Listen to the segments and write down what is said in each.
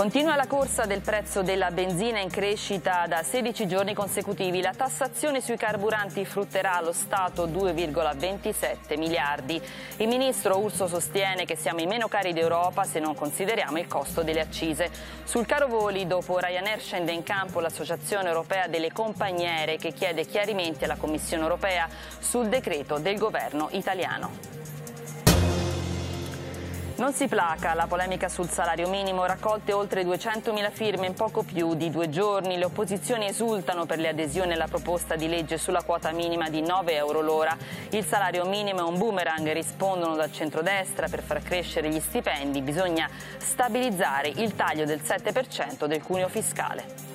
Continua la corsa del prezzo della benzina in crescita da 16 giorni consecutivi. La tassazione sui carburanti frutterà allo Stato 2,27 miliardi. Il ministro Urso sostiene che siamo i meno cari d'Europa se non consideriamo il costo delle accise. Sul caro voli, dopo Ryanair scende in campo l'Associazione Europea delle Compagniere che chiede chiarimenti alla Commissione Europea sul decreto del governo italiano. Non si placa la polemica sul salario minimo, raccolte oltre 200.000 firme in poco più di due giorni. Le opposizioni esultano per le adesioni alla proposta di legge sulla quota minima di 9 euro l'ora. Il salario minimo è un boomerang, rispondono dal centrodestra. Per far crescere gli stipendi bisogna stabilizzare il taglio del 7% del cuneo fiscale.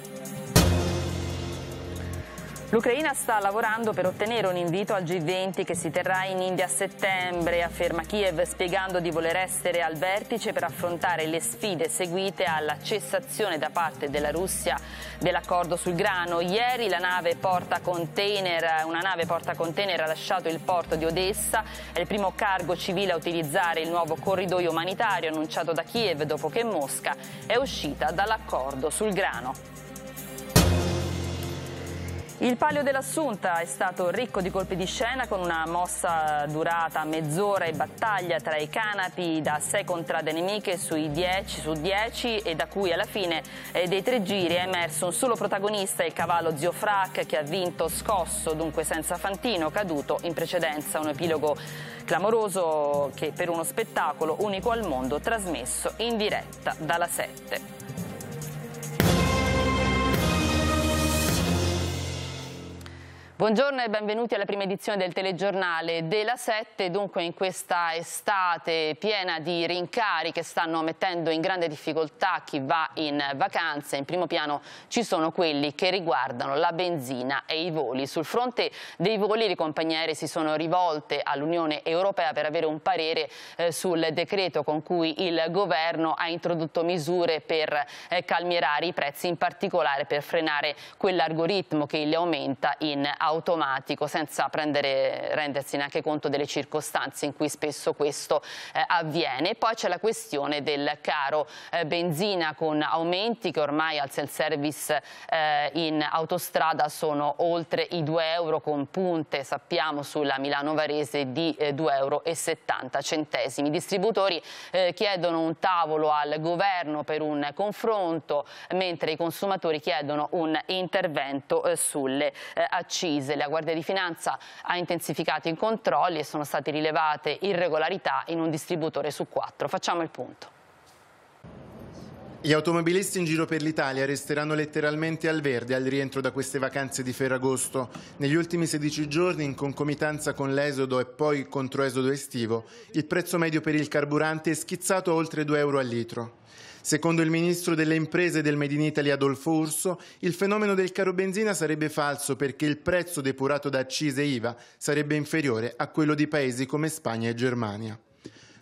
L'Ucraina sta lavorando per ottenere un invito al G20 che si terrà in India a settembre, afferma Kiev spiegando di voler essere al vertice per affrontare le sfide seguite alla cessazione da parte della Russia dell'accordo sul grano. Ieri la nave porta container, una nave porta container ha lasciato il porto di Odessa, è il primo cargo civile a utilizzare il nuovo corridoio umanitario annunciato da Kiev dopo che Mosca è uscita dall'accordo sul grano. Il palio dell'Assunta è stato ricco di colpi di scena con una mossa durata mezz'ora e battaglia tra i canapi da sei contrade nemiche sui 10 su 10 e da cui alla fine eh, dei tre giri è emerso un solo protagonista, il cavallo Zio Frac che ha vinto scosso, dunque senza Fantino, caduto in precedenza un epilogo clamoroso che per uno spettacolo unico al mondo trasmesso in diretta dalla 7. Buongiorno e benvenuti alla prima edizione del telegiornale della 7, dunque in questa estate piena di rincari che stanno mettendo in grande difficoltà chi va in vacanza, in primo piano ci sono quelli che riguardano la benzina e i voli. Sul fronte dei voli le compagnie aeree si sono rivolte all'Unione Europea per avere un parere eh, sul decreto con cui il governo ha introdotto misure per eh, calmierare i prezzi, in particolare per frenare quell'algoritmo che li aumenta in automatico senza prendere, rendersi neanche conto delle circostanze in cui spesso questo eh, avviene. poi c'è la questione del caro eh, benzina con aumenti che ormai al self-service eh, in autostrada sono oltre i 2 euro con punte, sappiamo, sulla Milano-Varese di 2,70 eh, euro. I distributori eh, chiedono un tavolo al governo per un confronto, mentre i consumatori chiedono un intervento eh, sulle accise. Molise. La Guardia di Finanza ha intensificato i controlli e sono state rilevate irregolarità in un distributore su quattro. Facciamo il punto. Gli automobilisti in giro per l'Italia resteranno letteralmente al verde al rientro da queste vacanze di Ferragosto. Negli ultimi 16 giorni, in concomitanza con l'esodo e poi controesodo estivo, il prezzo medio per il carburante è schizzato a oltre 2 euro al litro. Secondo il ministro delle imprese del Made in Italy Adolfo Urso, il fenomeno del caro benzina sarebbe falso perché il prezzo depurato da accise IVA sarebbe inferiore a quello di paesi come Spagna e Germania.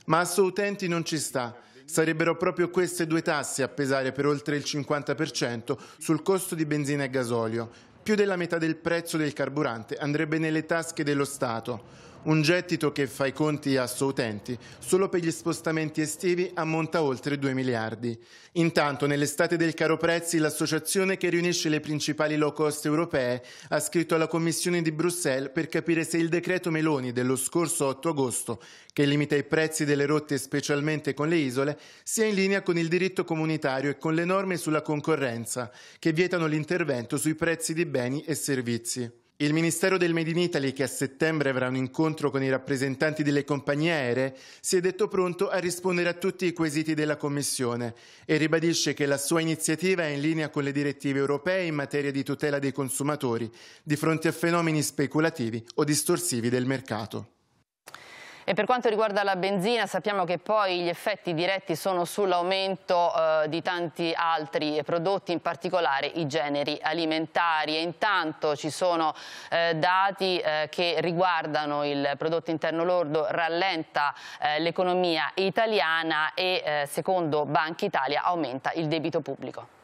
Ma a suo utenti non ci sta. Sarebbero proprio queste due tasse a pesare per oltre il 50% sul costo di benzina e gasolio. Più della metà del prezzo del carburante andrebbe nelle tasche dello Stato un gettito che fa i conti a suoi utenti, solo per gli spostamenti estivi ammonta a oltre 2 miliardi. Intanto, nell'estate del caro prezzi, l'associazione che riunisce le principali low cost europee ha scritto alla Commissione di Bruxelles per capire se il decreto Meloni dello scorso 8 agosto, che limita i prezzi delle rotte specialmente con le isole, sia in linea con il diritto comunitario e con le norme sulla concorrenza, che vietano l'intervento sui prezzi di beni e servizi. Il Ministero del Made in Italy, che a settembre avrà un incontro con i rappresentanti delle compagnie aeree, si è detto pronto a rispondere a tutti i quesiti della Commissione e ribadisce che la sua iniziativa è in linea con le direttive europee in materia di tutela dei consumatori di fronte a fenomeni speculativi o distorsivi del mercato. E per quanto riguarda la benzina sappiamo che poi gli effetti diretti sono sull'aumento eh, di tanti altri prodotti, in particolare i generi alimentari. E intanto ci sono eh, dati eh, che riguardano il prodotto interno lordo, rallenta eh, l'economia italiana e eh, secondo Banca Italia aumenta il debito pubblico.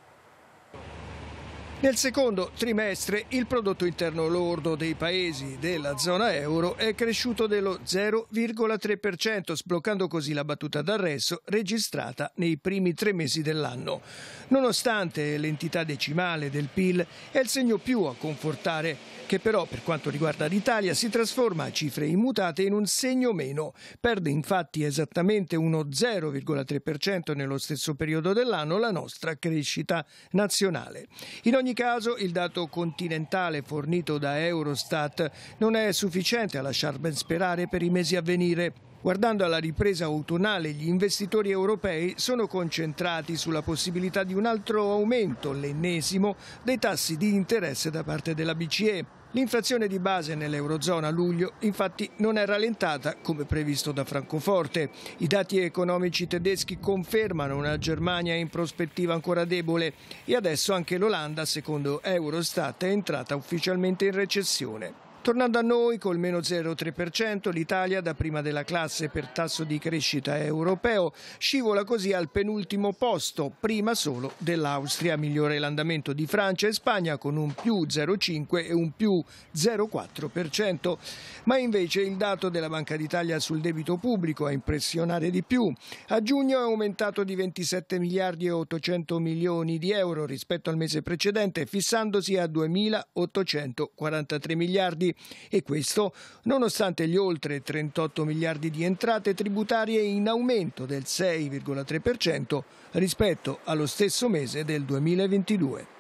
Nel secondo trimestre il prodotto interno lordo dei paesi della zona euro è cresciuto dello 0,3%, sbloccando così la battuta d'arresto registrata nei primi tre mesi dell'anno. Nonostante l'entità decimale del PIL è il segno più a confortare, che però per quanto riguarda l'Italia si trasforma a cifre immutate in un segno meno. Perde infatti esattamente uno 0,3% nello stesso periodo dell'anno la nostra crescita nazionale. In ogni ogni caso il dato continentale fornito da Eurostat non è sufficiente a lasciar ben sperare per i mesi a venire. Guardando alla ripresa autunnale, gli investitori europei sono concentrati sulla possibilità di un altro aumento, l'ennesimo, dei tassi di interesse da parte della BCE. L'inflazione di base nell'Eurozona a luglio infatti non è rallentata come previsto da Francoforte. I dati economici tedeschi confermano una Germania in prospettiva ancora debole e adesso anche l'Olanda, secondo Eurostat, è entrata ufficialmente in recessione. Tornando a noi, col meno 0,3%, l'Italia, da prima della classe per tasso di crescita europeo, scivola così al penultimo posto, prima solo dell'Austria. Migliore l'andamento di Francia e Spagna con un più 0,5 e un più 0,4%. Ma invece il dato della Banca d'Italia sul debito pubblico a impressionare di più. A giugno è aumentato di 27 miliardi e 800 milioni di euro rispetto al mese precedente, fissandosi a 2.843 miliardi e questo nonostante gli oltre 38 miliardi di entrate tributarie in aumento del 6,3% rispetto allo stesso mese del 2022.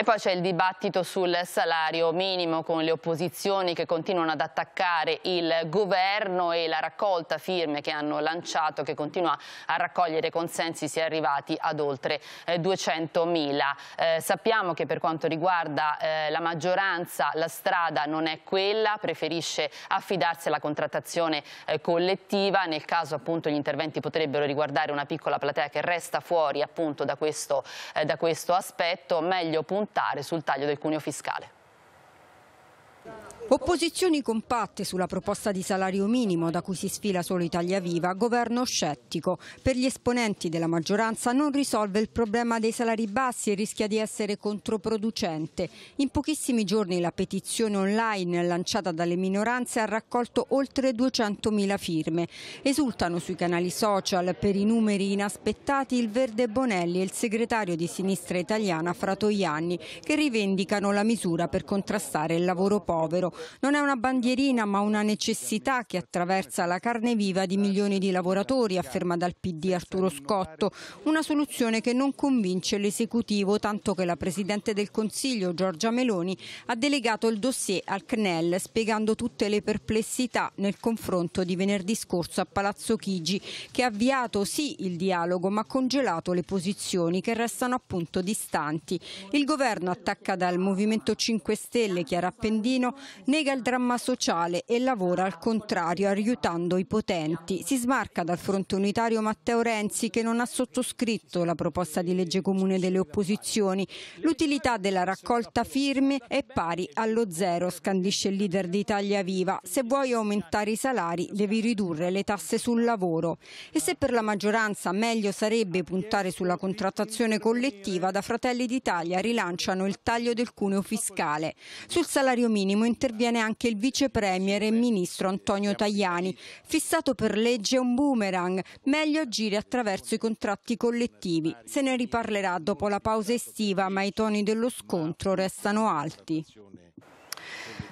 E poi c'è il dibattito sul salario minimo con le opposizioni che continuano ad attaccare il governo e la raccolta firme che hanno lanciato che continua a raccogliere consensi si è arrivati ad oltre 200 eh, mila. Eh, sappiamo che per quanto riguarda eh, la maggioranza la strada non è quella, preferisce affidarsi alla contrattazione eh, collettiva, nel caso appunto gli interventi potrebbero riguardare una piccola platea che resta fuori appunto da questo, eh, da questo aspetto, meglio puntare puntare sul taglio del cuneo fiscale. Opposizioni compatte sulla proposta di salario minimo da cui si sfila solo Italia Viva, governo scettico. Per gli esponenti della maggioranza non risolve il problema dei salari bassi e rischia di essere controproducente. In pochissimi giorni la petizione online lanciata dalle minoranze ha raccolto oltre 200.000 firme. Esultano sui canali social per i numeri inaspettati il Verde Bonelli e il segretario di sinistra italiana Fratoianni che rivendicano la misura per contrastare il lavoro povero non è una bandierina ma una necessità che attraversa la carne viva di milioni di lavoratori, afferma dal PD Arturo Scotto, una soluzione che non convince l'esecutivo tanto che la Presidente del Consiglio Giorgia Meloni ha delegato il dossier al CNEL spiegando tutte le perplessità nel confronto di venerdì scorso a Palazzo Chigi che ha avviato sì il dialogo ma congelato le posizioni che restano appunto distanti. Il governo attacca dal Movimento 5 Stelle Chiara Appendino nega il dramma sociale e lavora al contrario, aiutando i potenti. Si smarca dal fronte unitario Matteo Renzi che non ha sottoscritto la proposta di legge comune delle opposizioni. L'utilità della raccolta firme è pari allo zero, scandisce il leader di Italia Viva. Se vuoi aumentare i salari devi ridurre le tasse sul lavoro. E se per la maggioranza meglio sarebbe puntare sulla contrattazione collettiva, da Fratelli d'Italia rilanciano il taglio del cuneo fiscale. Sul salario minimo interviene interviene anche il vice premier e ministro Antonio Tajani. Fissato per legge un boomerang, meglio agire attraverso i contratti collettivi. Se ne riparlerà dopo la pausa estiva, ma i toni dello scontro restano alti.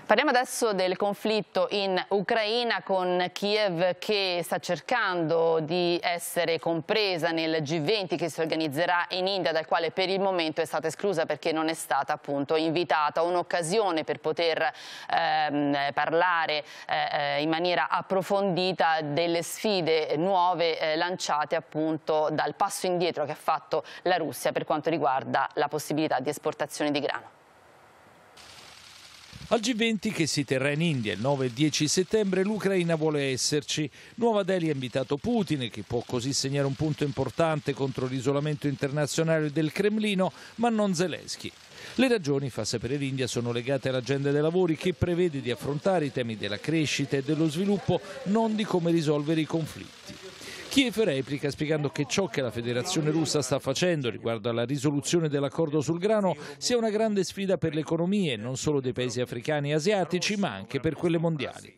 Parliamo adesso del conflitto in Ucraina con Kiev che sta cercando di essere compresa nel G20 che si organizzerà in India dal quale per il momento è stata esclusa perché non è stata appunto invitata. Un'occasione per poter ehm, parlare eh, eh, in maniera approfondita delle sfide nuove eh, lanciate appunto dal passo indietro che ha fatto la Russia per quanto riguarda la possibilità di esportazione di grano. Al G20 che si terrà in India il 9 e 10 settembre l'Ucraina vuole esserci. Nuova Delhi ha invitato Putin che può così segnare un punto importante contro l'isolamento internazionale del Cremlino, ma non Zelensky. Le ragioni, fa sapere l'India, sono legate all'agenda dei lavori che prevede di affrontare i temi della crescita e dello sviluppo, non di come risolvere i conflitti. Kiev replica spiegando che ciò che la federazione russa sta facendo riguardo alla risoluzione dell'accordo sul grano sia una grande sfida per le economie non solo dei paesi africani e asiatici ma anche per quelle mondiali.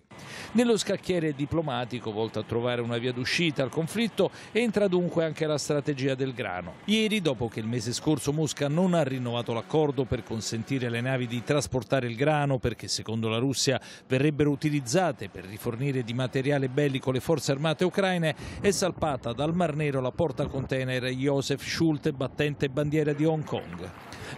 Nello scacchiere diplomatico, volto a trovare una via d'uscita al conflitto, entra dunque anche la strategia del grano. Ieri, dopo che il mese scorso Mosca non ha rinnovato l'accordo per consentire alle navi di trasportare il grano, perché secondo la Russia verrebbero utilizzate per rifornire di materiale bellico le forze armate ucraine, è salpata dal Mar Nero la porta container Joseph Schulte, battente bandiera di Hong Kong.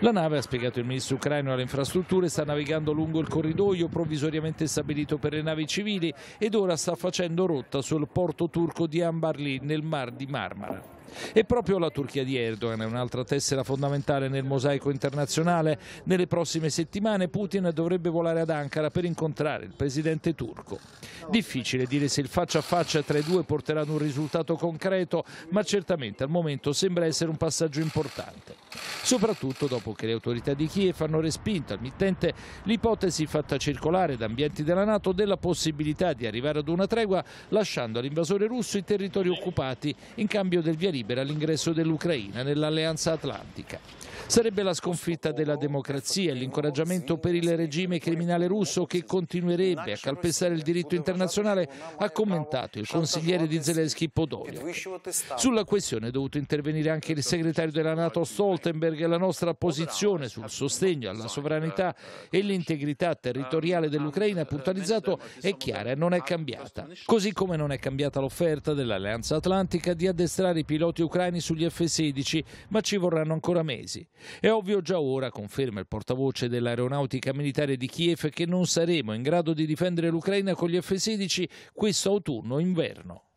La nave, ha spiegato il ministro ucraino alle infrastrutture, sta navigando lungo il corridoio provvisoriamente stabilito per le navi civili ed ora sta facendo rotta sul porto turco di Ambarli nel Mar di Marmara. E proprio la Turchia di Erdogan è un'altra tessera fondamentale nel mosaico internazionale. Nelle prossime settimane Putin dovrebbe volare ad Ankara per incontrare il presidente turco. Difficile dire se il faccia a faccia tra i due porterà ad un risultato concreto, ma certamente al momento sembra essere un passaggio importante. Soprattutto dopo che le autorità di Kiev hanno respinto al mittente l'ipotesi fatta circolare da ambienti della Nato della possibilità di arrivare ad una tregua lasciando all'invasore russo i territori occupati in cambio del via libera libera l'ingresso dell'Ucraina nell'Alleanza Atlantica. Sarebbe la sconfitta della democrazia e l'incoraggiamento per il regime criminale russo che continuerebbe a calpestare il diritto internazionale, ha commentato il consigliere di Zelensky Podolyak. Sulla questione è dovuto intervenire anche il segretario della Nato Stoltenberg e la nostra posizione sul sostegno alla sovranità e l'integrità territoriale dell'Ucraina, puntualizzato, è chiara e non è cambiata. Così come non è cambiata l'offerta dell'Alleanza Atlantica di addestrare i piloti piloti ucraini sugli F-16, ma ci vorranno ancora mesi. È ovvio già ora, conferma il portavoce dell'aeronautica militare di Kiev, che non saremo in grado di difendere l'Ucraina con gli F-16 questo autunno-inverno.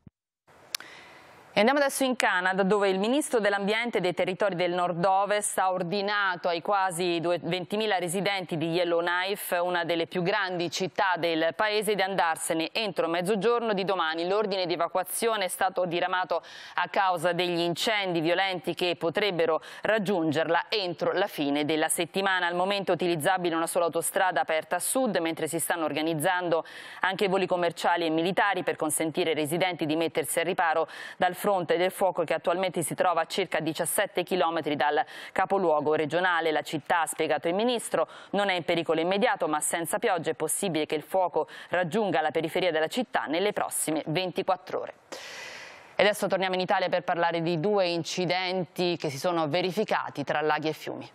E andiamo adesso in Canada dove il ministro dell'ambiente e dei territori del nord-ovest ha ordinato ai quasi 20.000 residenti di Yellowknife, una delle più grandi città del paese, di andarsene entro mezzogiorno di domani. L'ordine di evacuazione è stato diramato a causa degli incendi violenti che potrebbero raggiungerla entro la fine della settimana. Al momento è utilizzabile una sola autostrada aperta a sud mentre si stanno organizzando anche voli commerciali e militari per consentire ai residenti di mettersi al riparo dal freddo fronte del fuoco che attualmente si trova a circa 17 km dal capoluogo regionale. La città, ha spiegato il ministro, non è in pericolo immediato ma senza pioggia è possibile che il fuoco raggiunga la periferia della città nelle prossime 24 ore. E adesso torniamo in Italia per parlare di due incidenti che si sono verificati tra laghi e fiumi.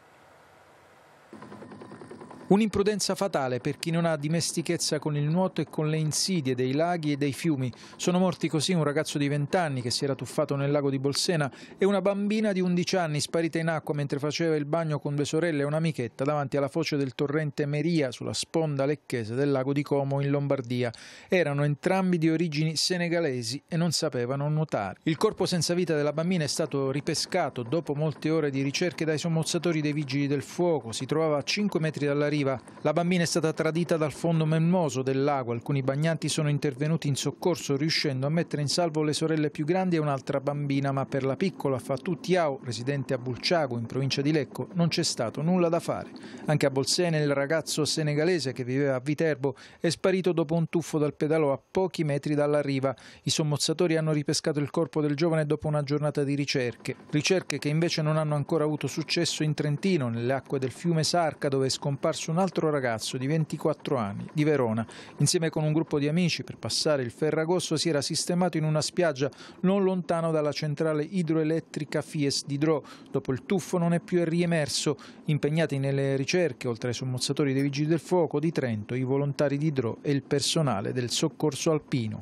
Un'imprudenza fatale per chi non ha dimestichezza con il nuoto e con le insidie dei laghi e dei fiumi. Sono morti così un ragazzo di 20 anni che si era tuffato nel lago di Bolsena e una bambina di 11 anni sparita in acqua mentre faceva il bagno con due sorelle e un'amichetta davanti alla foce del torrente Meria sulla sponda lecchese del lago di Como in Lombardia. Erano entrambi di origini senegalesi e non sapevano nuotare. Il corpo senza vita della bambina è stato ripescato dopo molte ore di ricerche dai sommozzatori dei vigili del fuoco. Si trovava a 5 metri dalla riva riva. La bambina è stata tradita dal fondo memmoso del lago, alcuni bagnanti sono intervenuti in soccorso riuscendo a mettere in salvo le sorelle più grandi e un'altra bambina, ma per la piccola Fatù Tiao, residente a Bulciago in provincia di Lecco, non c'è stato nulla da fare. Anche a Bolsene il ragazzo senegalese che viveva a Viterbo è sparito dopo un tuffo dal pedalò a pochi metri dalla riva. I sommozzatori hanno ripescato il corpo del giovane dopo una giornata di ricerche, ricerche che invece non hanno ancora avuto successo in Trentino, nelle acque del fiume Sarca dove è scomparso un altro ragazzo di 24 anni, di Verona. Insieme con un gruppo di amici per passare il Ferragosto si era sistemato in una spiaggia non lontano dalla centrale idroelettrica Fies di Dro. Dopo il tuffo non è più riemerso. Impegnati nelle ricerche, oltre ai sommozzatori dei Vigili del Fuoco di Trento, i volontari di Dro e il personale del soccorso alpino.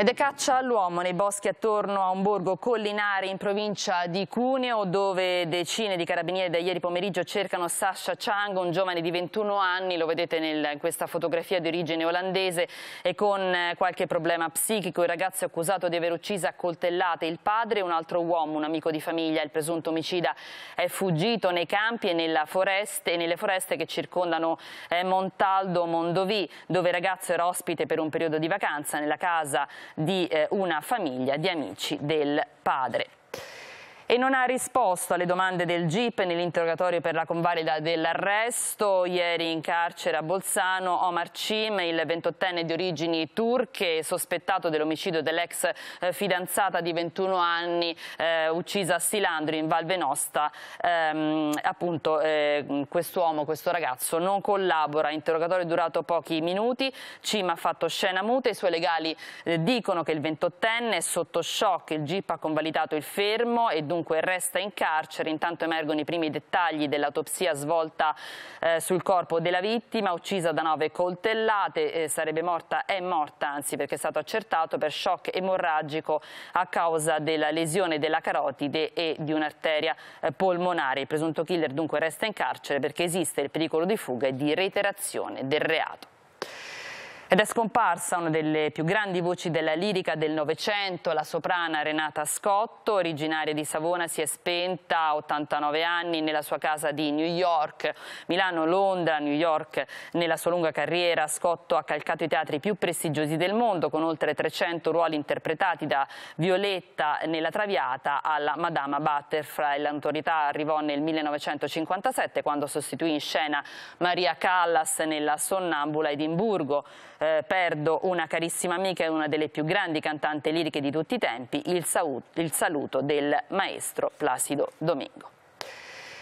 Ed è caccia all'uomo nei boschi attorno a un borgo collinare in provincia di Cuneo dove decine di carabinieri da ieri pomeriggio cercano Sasha Chang, un giovane di 21 anni, lo vedete nel, in questa fotografia di origine olandese e con eh, qualche problema psichico. Il ragazzo è accusato di aver ucciso a coltellate il padre e un altro uomo, un amico di famiglia. Il presunto omicida è fuggito nei campi e, foreste, e nelle foreste che circondano eh, Montaldo Mondovì dove il ragazzo era ospite per un periodo di vacanza nella casa di eh, una famiglia di amici del padre e non ha risposto alle domande del GIP nell'interrogatorio per la convalida dell'arresto. Ieri in carcere a Bolzano Omar Cim, il 28enne di origini turche, sospettato dell'omicidio dell'ex eh, fidanzata di 21 anni eh, uccisa a Silandri in Val Venosta. Ehm, appunto eh, quest'uomo, questo ragazzo non collabora, interrogatorio durato pochi minuti, Cim ha fatto scena muta, i suoi legali eh, dicono che il 28enne è sotto shock, il GIP ha convalidato il fermo e dunque dunque resta in carcere. Intanto emergono i primi dettagli dell'autopsia svolta eh, sul corpo della vittima, uccisa da nove coltellate. Eh, sarebbe morta, è morta anzi, perché è stato accertato per shock emorragico a causa della lesione della carotide e di un'arteria eh, polmonare. Il presunto killer dunque resta in carcere perché esiste il pericolo di fuga e di reiterazione del reato. Ed è scomparsa una delle più grandi voci della lirica del Novecento, la soprana Renata Scotto, originaria di Savona, si è spenta a 89 anni nella sua casa di New York, Milano, Londra, New York. Nella sua lunga carriera Scotto ha calcato i teatri più prestigiosi del mondo con oltre 300 ruoli interpretati da Violetta nella Traviata alla Madama Butterfly. L'autorità arrivò nel 1957 quando sostituì in scena Maria Callas nella Sonnambula Edimburgo eh, perdo una carissima amica e una delle più grandi cantante liriche di tutti i tempi, il, saluto, il saluto del maestro Placido Domingo.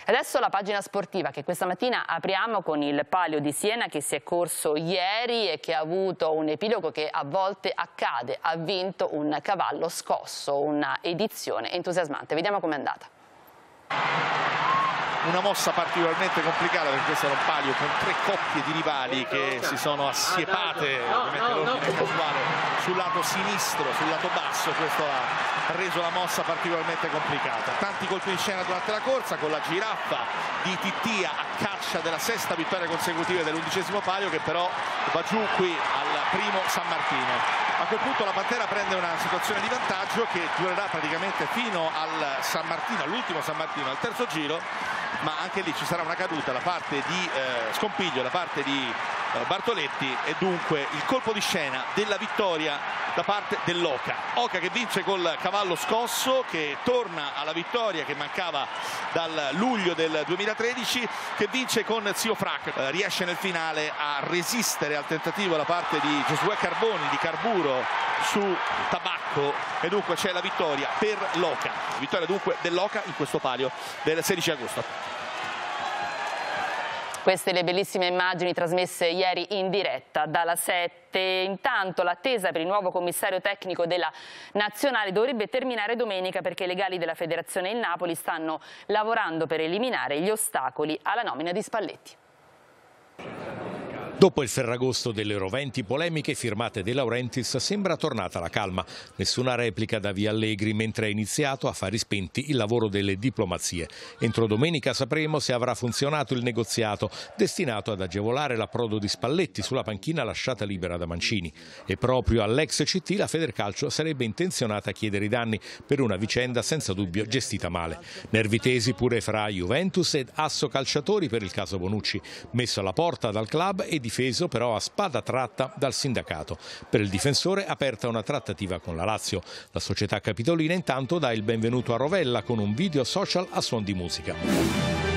Adesso la pagina sportiva che questa mattina apriamo con il Palio di Siena che si è corso ieri e che ha avuto un epilogo che a volte accade. Ha vinto un cavallo scosso, una edizione entusiasmante. Vediamo com'è andata una mossa particolarmente complicata perché questo era un palio con tre coppie di rivali che si sono assiepate ovviamente l'ordine casuale sul lato sinistro, sul lato basso questo ha reso la mossa particolarmente complicata tanti colpi di scena durante la corsa con la giraffa di Tittia a caccia della sesta vittoria consecutiva dell'undicesimo palio che però va giù qui al primo San Martino a quel punto la Pantera prende una situazione di vantaggio che durerà praticamente fino al San Martino all'ultimo San Martino, al terzo giro ma anche lì ci sarà una caduta da parte di eh, Scompiglio, da parte di eh, Bartoletti e dunque il colpo di scena della vittoria da parte dell'Oca. Oca che vince col cavallo scosso, che torna alla vittoria che mancava dal luglio del 2013, che vince con Zio Frac. Eh, riesce nel finale a resistere al tentativo da parte di Giosuè Carboni di Carburo su Tabacco e dunque c'è la vittoria per l'Oca. Vittoria dunque dell'Oca in questo palio del 16 agosto. Queste le bellissime immagini trasmesse ieri in diretta dalla 7. Intanto l'attesa per il nuovo commissario tecnico della Nazionale dovrebbe terminare domenica perché i legali della Federazione in Napoli stanno lavorando per eliminare gli ostacoli alla nomina di Spalletti. Dopo il ferragosto delle roventi polemiche firmate De Laurentiis sembra tornata la calma. Nessuna replica da Via Allegri mentre è iniziato a fare spenti il lavoro delle diplomazie. Entro domenica sapremo se avrà funzionato il negoziato destinato ad agevolare l'approdo di Spalletti sulla panchina lasciata libera da Mancini. E proprio all'ex CT la Federcalcio sarebbe intenzionata a chiedere i danni per una vicenda senza dubbio gestita male. Nervi tesi pure fra Juventus ed Asso Calciatori per il caso Bonucci, messo alla porta dal club e di difeso però a spada tratta dal sindacato. Per il difensore aperta una trattativa con la Lazio. La società capitolina intanto dà il benvenuto a Rovella con un video social a suon di musica.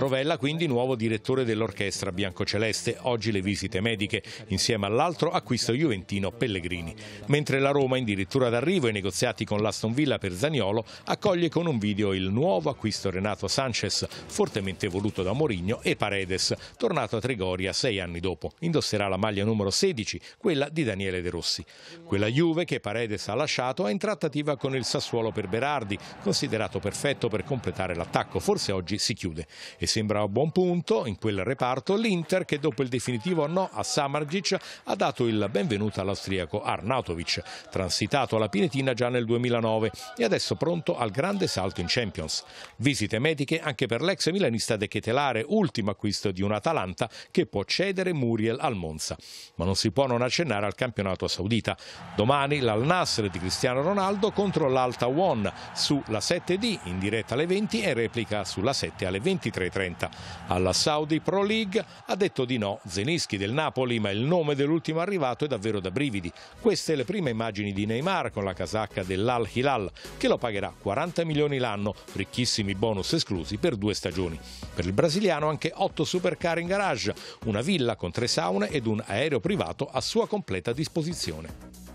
Rovella quindi nuovo direttore dell'orchestra biancoceleste, oggi le visite mediche, insieme all'altro acquisto juventino Pellegrini. Mentre la Roma in dirittura d'arrivo e negoziati con l'Aston Villa per Zaniolo accoglie con un video il nuovo acquisto Renato Sanchez, fortemente voluto da Mourinho, e Paredes, tornato a Trigoria sei anni dopo. Indosserà la maglia numero 16, quella di Daniele De Rossi. Quella Juve che Paredes ha lasciato è in trattativa con il Sassuolo per Berardi, considerato perfetto per completare l'attacco, forse oggi si chiude. E sembra a buon punto in quel reparto l'Inter che dopo il definitivo no a Samargic ha dato il benvenuto all'austriaco Arnautovic, transitato alla Pinetina già nel 2009 e adesso pronto al grande salto in Champions. Visite mediche anche per l'ex milanista De Chetelare, ultimo acquisto di un Atalanta che può cedere Muriel al Monza. Ma non si può non accennare al campionato saudita. Domani l'Al Nasr di Cristiano Ronaldo contro l'Alta One sulla 7D in diretta alle 20 e replica sulla 7 alle 23.30. 30. Alla Saudi Pro League ha detto di no Zenischi del Napoli, ma il nome dell'ultimo arrivato è davvero da brividi. Queste le prime immagini di Neymar con la casacca dell'Al Hilal, che lo pagherà 40 milioni l'anno, ricchissimi bonus esclusi per due stagioni. Per il brasiliano anche 8 supercar in garage, una villa con tre saune ed un aereo privato a sua completa disposizione.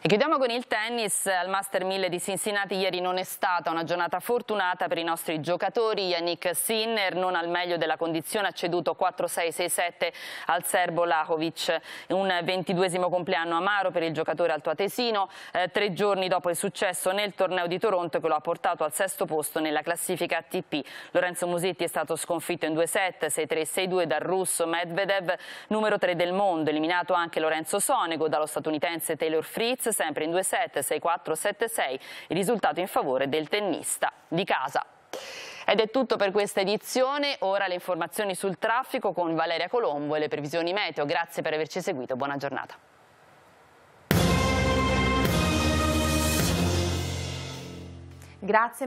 E chiudiamo con il tennis. Al Master 1000 di Cincinnati ieri non è stata una giornata fortunata per i nostri giocatori. Yannick Sinner non al meglio della condizione ha ceduto 4-6-6-7 al serbo Lakovic. Un ventiduesimo compleanno amaro per il giocatore altoatesino. Eh, tre giorni dopo il successo nel torneo di Toronto che lo ha portato al sesto posto nella classifica ATP. Lorenzo Musetti è stato sconfitto in due set, 6-3-6-2 dal russo Medvedev, numero 3 del mondo. Eliminato anche Lorenzo Sonego dallo statunitense Taylor Fritz sempre in 2-7, 6-4, 7-6, il risultato in favore del tennista di casa. Ed è tutto per questa edizione, ora le informazioni sul traffico con Valeria Colombo e le previsioni meteo. Grazie per averci seguito, buona giornata. Grazie.